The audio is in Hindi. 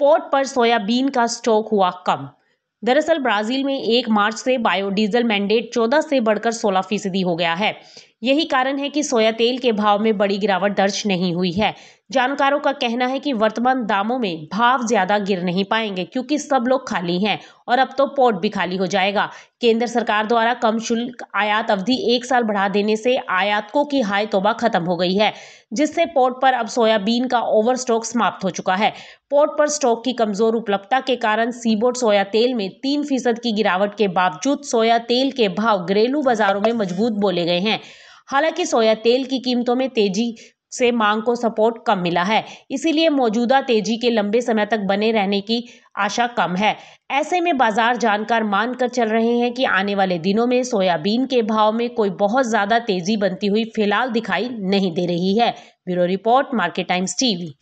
पोर्ट पर सोयाबीन का स्टॉक हुआ कम दरअसल ब्राज़ील में एक मार्च से बायोडीजल मैंडेट चौदह से बढ़कर सोलह फीसदी हो गया है यही कारण है कि सोया तेल के भाव में बड़ी गिरावट दर्ज नहीं हुई है जानकारों का कहना है कि वर्तमान दामों में भाव ज्यादा गिर नहीं पाएंगे क्योंकि सब लोग खाली हैं और अब तो पोर्ट भी खाली हो जाएगा केंद्र सरकार द्वारा कम शुल्क आयात अवधि एक साल बढ़ा देने से आयातकों की हाय तोबा खत्म हो गई है जिससे पोर्ट पर अब सोयाबीन का ओवर स्टॉक समाप्त हो चुका है पोर्ट पर स्टॉक की कमजोर उपलब्धता के कारण सीबोर्ड सोया तेल में तीन फीसद की गिरावट के बावजूद सोया तेल के भाव घरेलू बाजारों में मजबूत बोले गए हैं हालांकि सोया तेल की कीमतों में तेजी से मांग को सपोर्ट कम मिला है इसीलिए मौजूदा तेजी के लंबे समय तक बने रहने की आशा कम है ऐसे में बाजार जानकार मानकर चल रहे हैं कि आने वाले दिनों में सोयाबीन के भाव में कोई बहुत ज़्यादा तेजी बनती हुई फिलहाल दिखाई नहीं दे रही है bureau report Market Times TV